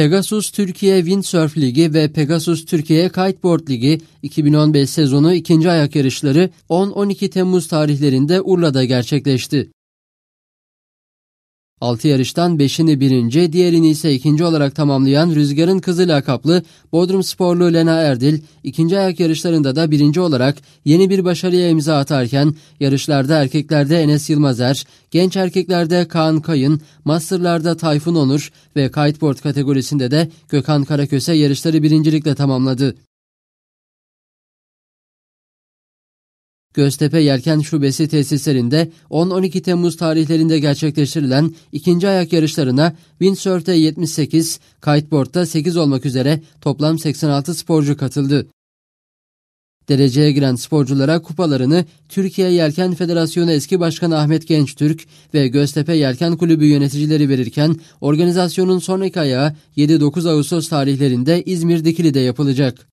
Pegasus Türkiye Windsurf Ligi ve Pegasus Türkiye Kiteboard Ligi 2015 sezonu ikinci ayak yarışları 10-12 Temmuz tarihlerinde Urla'da gerçekleşti. 6 yarıştan 5'ini birinci, diğerini ise ikinci olarak tamamlayan Rüzgar'ın kızı lakaplı Bodrum sporlu Lena Erdil, ikinci ayak yarışlarında da birinci olarak yeni bir başarıya imza atarken, yarışlarda erkeklerde Enes Yılmazer, genç erkeklerde Kaan Kayın, masterlarda Tayfun Onur ve kiteboard kategorisinde de Gökhan Karaköse yarışları birincilikle tamamladı. Göztepe Yelken Şubesi tesislerinde 10-12 Temmuz tarihlerinde gerçekleştirilen ikinci ayak yarışlarına windsurf'te 78, kiteboard'da 8 olmak üzere toplam 86 sporcu katıldı. Dereceye giren sporculara kupalarını Türkiye Yelken Federasyonu eski başkanı Ahmet Gençtürk ve Göztepe Yelken Kulübü yöneticileri verirken organizasyonun sonraki ayağı 7-9 Ağustos tarihlerinde İzmir Dikili'de yapılacak.